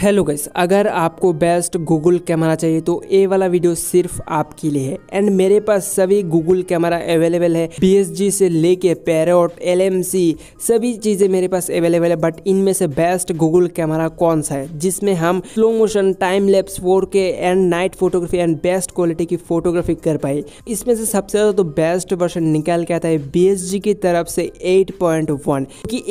hello guys अगर आपको best Google camera चाहिए तो ये वाला वीडियो सिर्फ आपके लिए है एंड मेरे पास सभी गूगल कैमरा अवेलेबल है पी से लेके पैरोट एल सभी चीज़ें मेरे पास अवेलेबल है बट इनमें से बेस्ट गूगल कैमरा कौन सा है जिसमें हम slow motion time lapse for and night photography and best quality की फोटोग्राफी कर पाए इसमें से सबसे ज़्यादा तो बेस्ट वर्षन निकाल के आता है बी की तरफ से एट पॉइंट वन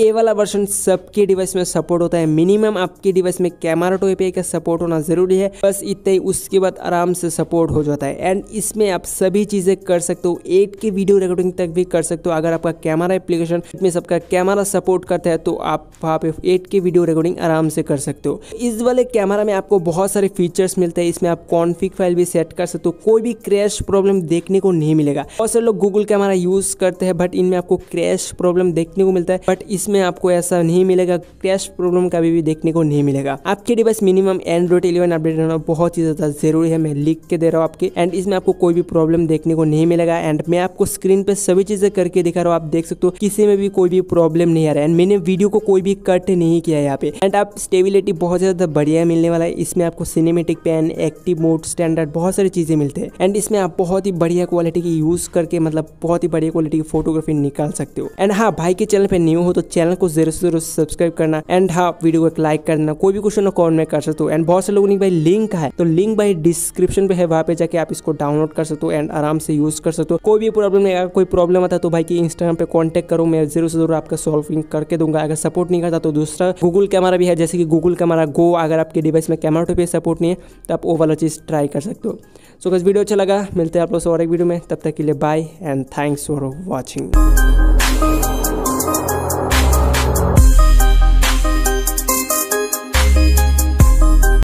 ए वाला वर्षन सबके डिवाइस में सपोर्ट होता है मिनिमम आपके डिवाइस में कैमरा कैमरा टू एपीआई का सपोर्ट होना ज़रूरी है बस इतने ही उसके बाद आराम से सपोर्ट हो जाता है एंड इसमें आप सभी चीज़ें कर सकते हो एट के वीडियो रिकॉर्डिंग तक भी कर सकते हो अगर आपका कैमरा एप्लीकेशन में सबका कैमरा सपोर्ट करता है तो आप वहाँ पे एट के वीडियो रिकॉर्डिंग आराम से कर सकते हो इस वाले कैमरा में आपको बहुत सारे फीचर्स मिलते हैं इसमें आप कॉन्फिक फाइल भी सेट कर सकते हो कोई भी क्रैश प्रॉब्लम देखने को नहीं मिलेगा बहुत सारे लोग गूगल कैमरा यूज करते हैं बट इनमें आपको क्रैश प्रॉब्लम देखने को मिलता है बट इसमें आपको ऐसा नहीं मिलेगा क्रैश प्रॉब्लम कभी भी देखने को नहीं मिलेगा आप आपके device minimum Android eleven update होना बहुत ही ज़्यादा जरूरी है मैं लिख के दे रहा हूँ आपके एंड इसमें आपको कोई भी प्रॉब्लम देखने को नहीं मिलेगा एंड मैं आपको स्क्रीन पर सभी चीज़ें करके दिखा रहा हूँ आप देख सकते हो किसी में भी कोई भी प्रॉब्लम नहीं आ रहा है एंड मैंने वीडियो को कोई भी कट नहीं किया यहाँ पे एंड आप स्टेबिलिटी बहुत ज़्यादा बढ़िया मिलने वाला है इसमें आपको cinematic pan active mode standard बहुत सारी चीज़ें मिलते हैं एंड इसमें आप बहुत ही बढ़िया क्वालिटी की यूज़ करके मतलब बहुत ही बढ़िया क्वालिटी की फोटोग्राफी निकाल सकते हो एंड हाँ भाई के चैनल पर न्यू हो तो चैनल को जरूर से जरूर सब्सक्राइब करना एंड हाँ वीडियो को एक लाइक करना कोई भी क्वेश्चन अकाउंट में कर सकते हो एंड बहुत से लोगों ने भाई लिंक है तो लिंक भाई डिस्क्रिप्शन पे है वहाँ पे जाके आप इसको डाउनलोड कर सकते हो एंड आराम से यूज कर सकते हो कोई भी प्रॉब्लम नहीं अगर कोई प्रॉब्लम आता तो भाई की इंस्टाग्राम पे कॉन्टेक्ट करो मैं जरूर से जरूर आपका सॉल्विंग करके दूंगा अगर सपोर्ट नहीं करता तो दूसरा गूगल कैमरा भी है जैसे कि गूगल कैमरा गो अगर आपके डिवाइस में कैमरा टू पे सपोर्ट नहीं है तो आप वो वाला चीज़ ट्राई कर सकते हो सो बस वीडियो अच्छा लगा मिलते हैं आप लोग और एक वीडियो में तब तक के लिए bye and thanks for watching